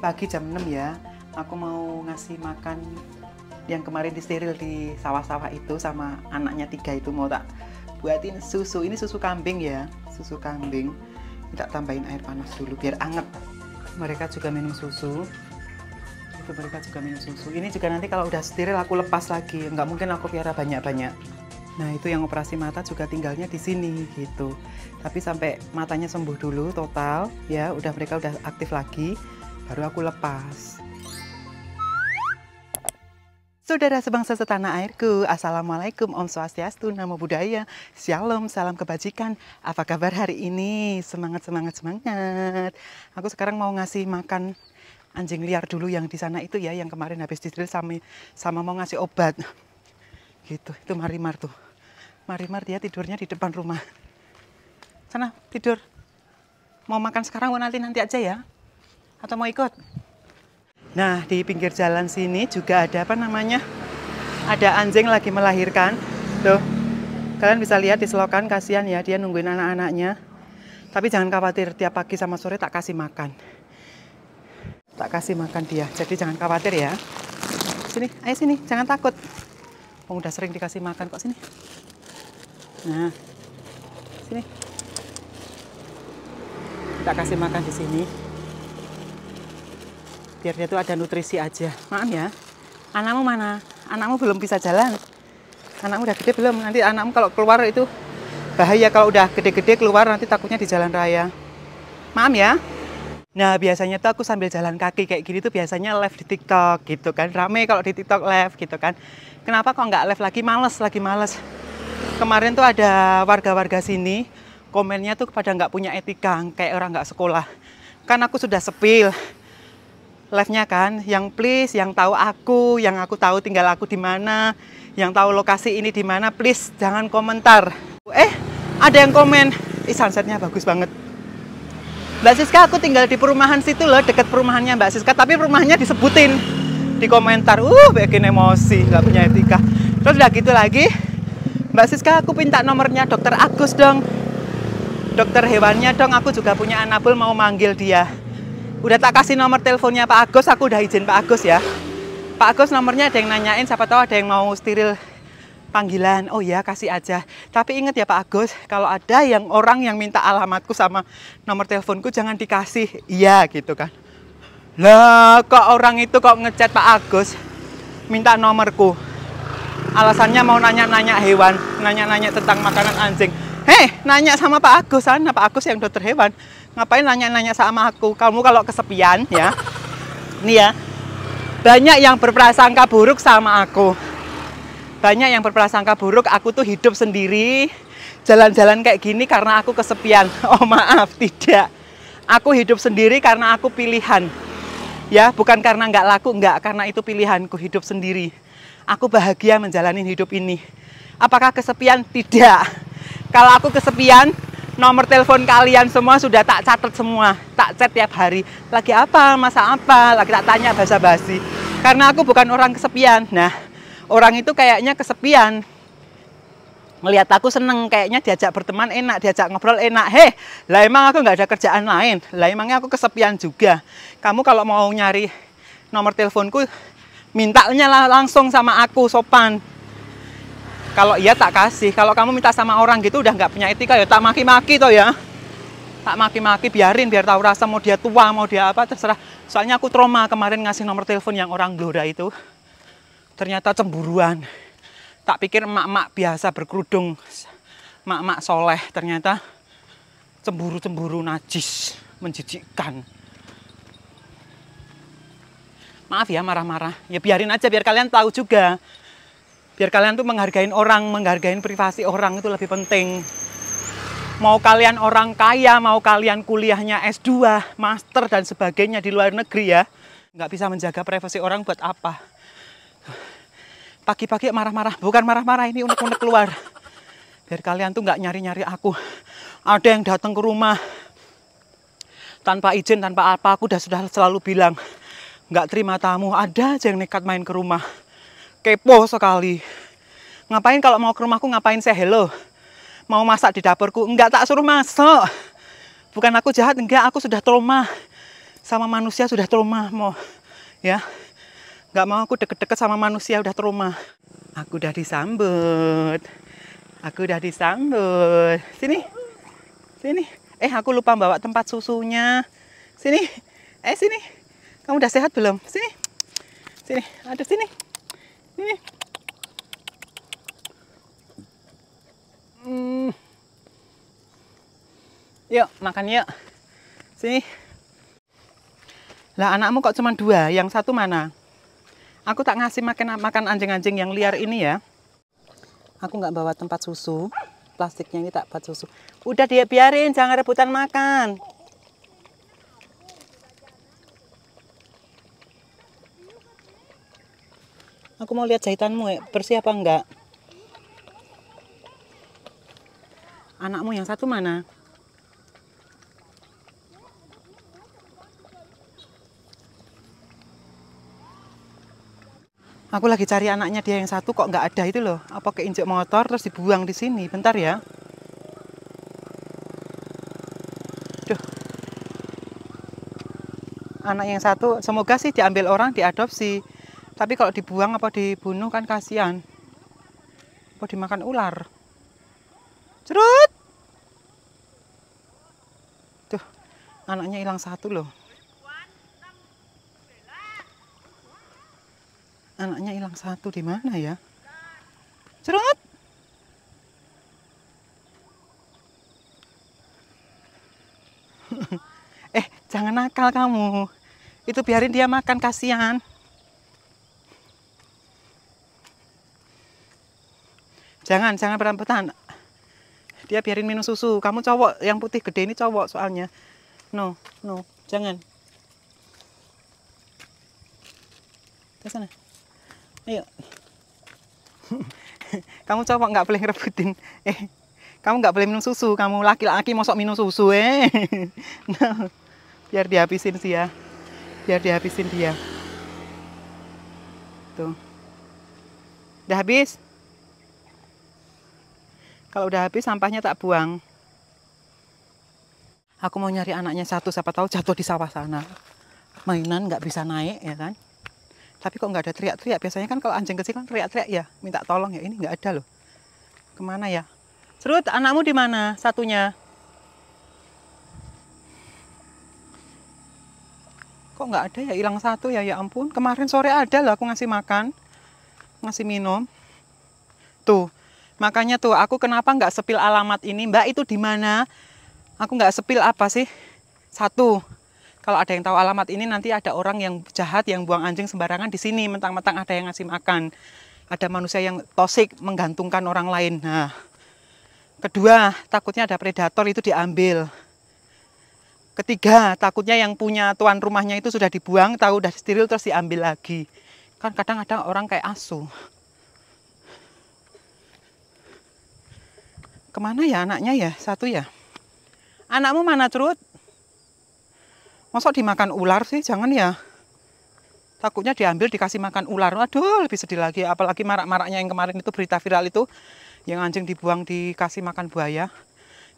pagi jam 6 ya aku mau ngasih makan yang kemarin steril di sawah-sawah itu sama anaknya tiga itu mau tak buatin susu ini susu kambing ya susu kambing kita tambahin air panas dulu biar anget mereka juga minum susu itu mereka juga minum susu ini juga nanti kalau udah steril aku lepas lagi nggak mungkin aku piara banyak-banyak Nah itu yang operasi mata juga tinggalnya di sini gitu. Tapi sampai matanya sembuh dulu total ya, udah mereka udah aktif lagi baru aku lepas. Saudara sebangsa setanah airku, Assalamualaikum, Om Swastiastu, Namo Buddhaya, Shalom, Salam Kebajikan. Apa kabar hari ini? Semangat, semangat, semangat. Aku sekarang mau ngasih makan anjing liar dulu yang di sana itu ya, yang kemarin habis distril sama, sama mau ngasih obat. Gitu, itu Marimar tuh. Marimar dia tidurnya di depan rumah. Sana, tidur. Mau makan sekarang, nanti-nanti aja ya atau mau ikut? Nah, di pinggir jalan sini juga ada apa namanya? Ada anjing lagi melahirkan. Tuh. Kalian bisa lihat di selokan kasihan ya, dia nungguin anak-anaknya. Tapi jangan khawatir, tiap pagi sama sore tak kasih makan. Tak kasih makan dia. Jadi jangan khawatir ya. Sini, ayo sini, jangan takut. Oh, udah sering dikasih makan kok sini. Nah. Sini. Kita kasih makan di sini biar dia tuh ada nutrisi aja maaf ya anakmu mana anakmu belum bisa jalan anakmu udah gede belum nanti anakmu kalau keluar itu bahaya kalau udah gede-gede keluar nanti takutnya di jalan raya maaf ya Nah biasanya tuh aku sambil jalan kaki kayak gini tuh biasanya live di TikTok gitu kan rame kalau di TikTok live gitu kan. Kenapa kok nggak live lagi? Males lagi males. Kemarin tuh ada warga-warga sini komennya tuh kepada nggak punya etika kayak orang nggak sekolah. Kan aku sudah sepil live-nya kan, yang please, yang tahu aku, yang aku tahu tinggal aku di mana, yang tahu lokasi ini di mana, please jangan komentar. Eh, ada yang komen, ih sunsetnya bagus banget. Mbak Siska, aku tinggal di perumahan situ loh, deket perumahannya Mbak Siska, tapi rumahnya disebutin di komentar, uh, bikin emosi, nggak punya etika. Terus udah gitu lagi, Mbak Siska, aku minta nomornya dokter Agus dong. Dokter hewannya dong, aku juga punya Anabel mau manggil dia udah tak kasih nomor teleponnya Pak Agus, aku udah izin Pak Agus ya. Pak Agus nomornya ada yang nanyain, siapa tahu ada yang mau steril panggilan. Oh ya, kasih aja. Tapi ingat ya Pak Agus, kalau ada yang orang yang minta alamatku sama nomor teleponku jangan dikasih. Iya gitu kan. Lah, kok orang itu kok ngechat Pak Agus minta nomorku. Alasannya mau nanya-nanya hewan, nanya-nanya tentang makanan anjing. Hei, nanya sama Pak Agus sana, Pak Agus yang dokter hewan ngapain nanya-nanya sama aku kamu kalau kesepian ya nih ya banyak yang berprasangka buruk sama aku banyak yang berprasangka buruk aku tuh hidup sendiri jalan-jalan kayak gini karena aku kesepian oh maaf tidak aku hidup sendiri karena aku pilihan ya bukan karena nggak laku nggak karena itu pilihanku hidup sendiri aku bahagia menjalani hidup ini apakah kesepian tidak kalau aku kesepian nomor telepon kalian semua sudah tak catat semua, tak chat tiap hari. Lagi apa, masa apa, lagi tak tanya bahasa basi. Karena aku bukan orang kesepian. Nah, orang itu kayaknya kesepian. Melihat aku seneng, kayaknya diajak berteman enak, diajak ngobrol enak. Heh, lah emang aku nggak ada kerjaan lain. Lah emangnya aku kesepian juga. Kamu kalau mau nyari nomor teleponku, mintanya langsung sama aku sopan kalau iya tak kasih kalau kamu minta sama orang gitu udah nggak punya etika ya tak maki-maki toh ya tak maki-maki biarin biar tahu rasa mau dia tua mau dia apa terserah soalnya aku trauma kemarin ngasih nomor telepon yang orang Blora itu ternyata cemburuan tak pikir emak-emak biasa berkerudung emak-emak soleh ternyata cemburu-cemburu najis menjijikkan maaf ya marah-marah ya biarin aja biar kalian tahu juga biar kalian tuh menghargai orang menghargai privasi orang itu lebih penting mau kalian orang kaya, mau kalian kuliahnya S2, master dan sebagainya di luar negeri ya, nggak bisa menjaga privasi orang buat apa? Pagi-pagi marah-marah, bukan marah-marah ini unek-unek keluar. Biar kalian tuh nggak nyari-nyari aku. Ada yang datang ke rumah tanpa izin, tanpa apa, aku udah sudah selalu bilang nggak terima tamu. Ada aja yang nekat main ke rumah kepo sekali. Ngapain kalau mau ke rumahku ngapain saya hello? Mau masak di dapurku? Enggak tak suruh masak Bukan aku jahat, enggak aku sudah trauma. Sama manusia sudah trauma mau ya. Enggak mau aku deket-deket sama manusia udah trauma. Aku udah disambut. Aku udah disambut. Sini. Sini. Eh aku lupa bawa tempat susunya. Sini. Eh sini. Kamu udah sehat belum? Sini. Sini. Ada sini. Hmm. Yuk, makan yuk. Sini. Lah anakmu kok cuma dua, yang satu mana? Aku tak ngasih makan makan anjing-anjing yang liar ini ya. Aku nggak bawa tempat susu, plastiknya ini tak buat susu. Udah dia biarin, jangan rebutan makan. aku mau lihat jahitanmu eh, bersih apa enggak anakmu yang satu mana Aku lagi cari anaknya dia yang satu kok nggak ada itu loh. Apa keinjek motor terus dibuang di sini? Bentar ya. Duh. Anak yang satu semoga sih diambil orang diadopsi. Tapi kalau dibuang apa dibunuh kan kasihan. Apa dimakan ular. Cerut. Tuh, anaknya hilang satu loh. Anaknya hilang satu di mana ya? Cerut. eh, jangan nakal kamu. Itu biarin dia makan kasihan. jangan jangan perampetan. dia biarin minum susu kamu cowok yang putih gede ini cowok soalnya no no jangan ke sana ayo kamu cowok nggak boleh ngerebutin eh kamu nggak boleh minum susu kamu laki-laki mosok minum susu eh no. biar dihabisin sih ya biar dihabisin dia tuh udah habis kalau udah habis sampahnya tak buang. Aku mau nyari anaknya satu, siapa tahu jatuh di sawah sana. Mainan nggak bisa naik ya kan. Tapi kok nggak ada teriak-teriak. Biasanya kan kalau anjing kecil kan teriak-teriak ya, minta tolong ya. Ini nggak ada loh. Kemana ya? Serut, anakmu di mana satunya? Kok nggak ada ya? Hilang satu ya, ya ampun. Kemarin sore ada loh aku ngasih makan, ngasih minum. Tuh, Makanya tuh aku kenapa nggak sepil alamat ini, Mbak itu di mana? Aku nggak sepil apa sih? Satu, kalau ada yang tahu alamat ini nanti ada orang yang jahat yang buang anjing sembarangan di sini, mentang-mentang ada yang ngasih makan. Ada manusia yang tosik menggantungkan orang lain. Nah, kedua, takutnya ada predator itu diambil. Ketiga, takutnya yang punya tuan rumahnya itu sudah dibuang, tahu udah steril terus diambil lagi. Kan kadang kadang orang kayak asuh. Kemana ya anaknya ya? Satu ya? Anakmu mana Trut? Masa dimakan ular sih? Jangan ya. Takutnya diambil dikasih makan ular. Aduh, lebih sedih lagi. Apalagi marak-maraknya yang kemarin itu berita viral itu. Yang anjing dibuang dikasih makan buaya.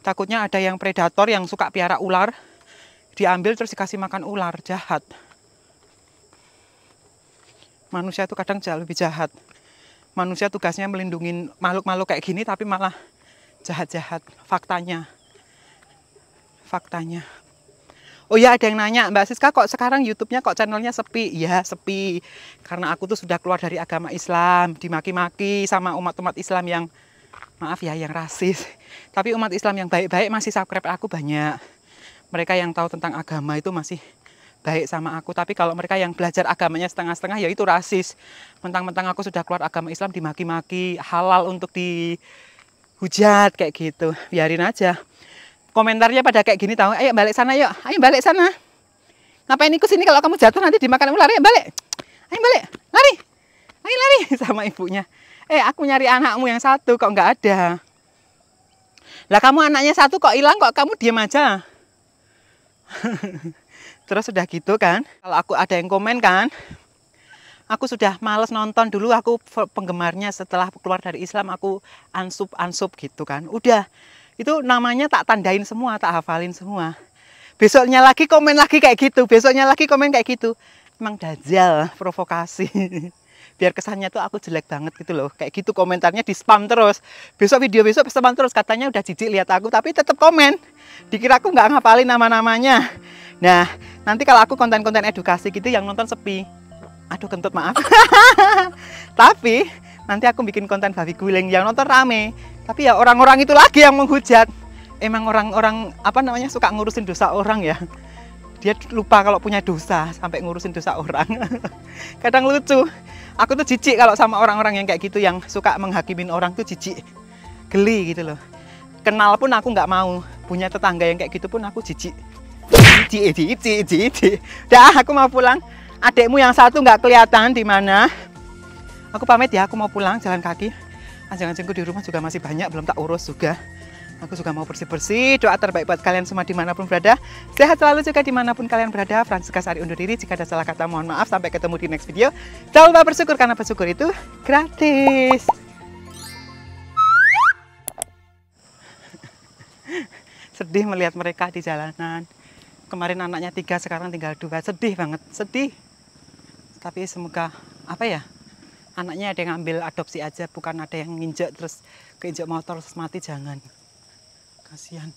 Takutnya ada yang predator yang suka piara ular. Diambil terus dikasih makan ular. Jahat manusia itu kadang jauh lebih jahat. Manusia tugasnya melindungi makhluk-makhluk kayak gini tapi malah jahat-jahat faktanya faktanya Oh ya ada yang nanya Mbak Siska kok sekarang YouTube-nya kok channelnya sepi? Ya sepi karena aku tuh sudah keluar dari agama Islam dimaki-maki sama umat-umat Islam yang maaf ya yang rasis. Tapi umat Islam yang baik-baik masih subscribe aku banyak. Mereka yang tahu tentang agama itu masih baik sama aku. Tapi kalau mereka yang belajar agamanya setengah-setengah ya itu rasis. Mentang-mentang aku sudah keluar agama Islam dimaki-maki halal untuk di hujat kayak gitu biarin aja komentarnya pada kayak gini tahu ayo balik sana yuk ayo balik sana ngapain ikut sini kalau kamu jatuh nanti dimakan ular ya balik ayo balik lari ayo lari sama ibunya eh aku nyari anakmu yang satu kok nggak ada lah kamu anaknya satu kok hilang kok kamu diem aja terus sudah gitu kan kalau aku ada yang komen kan aku sudah males nonton dulu aku penggemarnya setelah keluar dari Islam aku ansub ansub gitu kan udah itu namanya tak tandain semua tak hafalin semua besoknya lagi komen lagi kayak gitu besoknya lagi komen kayak gitu emang dajal provokasi biar kesannya tuh aku jelek banget gitu loh kayak gitu komentarnya di spam terus besok video besok spam terus katanya udah jijik lihat aku tapi tetap komen dikira aku nggak ngapalin nama-namanya nah nanti kalau aku konten-konten edukasi gitu yang nonton sepi aduh kentut maaf tapi nanti aku bikin konten babi guling yang nonton rame tapi ya orang-orang itu lagi yang menghujat emang orang-orang apa namanya suka ngurusin dosa orang ya dia lupa kalau punya dosa sampai ngurusin dosa orang kadang lucu aku tuh jijik kalau sama orang-orang yang kayak gitu yang suka menghakimin orang tuh jijik geli gitu loh kenal pun aku nggak mau punya tetangga yang kayak gitu pun aku jijik jijik jijik jijik dah aku mau pulang adekmu yang satu nggak kelihatan di mana. Aku pamit ya, aku mau pulang jalan kaki. jangan anjingku di rumah juga masih banyak, belum tak urus juga. Aku juga mau bersih-bersih, doa terbaik buat kalian semua dimanapun berada. Sehat selalu juga dimanapun kalian berada. Francisca Sari undur diri, jika ada salah kata mohon maaf. Sampai ketemu di next video. Jangan lupa bersyukur, karena bersyukur itu gratis. Sedih melihat mereka di jalanan. Kemarin anaknya tiga, sekarang tinggal dua. Sedih banget, sedih tapi semoga apa ya anaknya ada yang ambil adopsi aja bukan ada yang nginjek terus keinjek motor terus mati jangan kasihan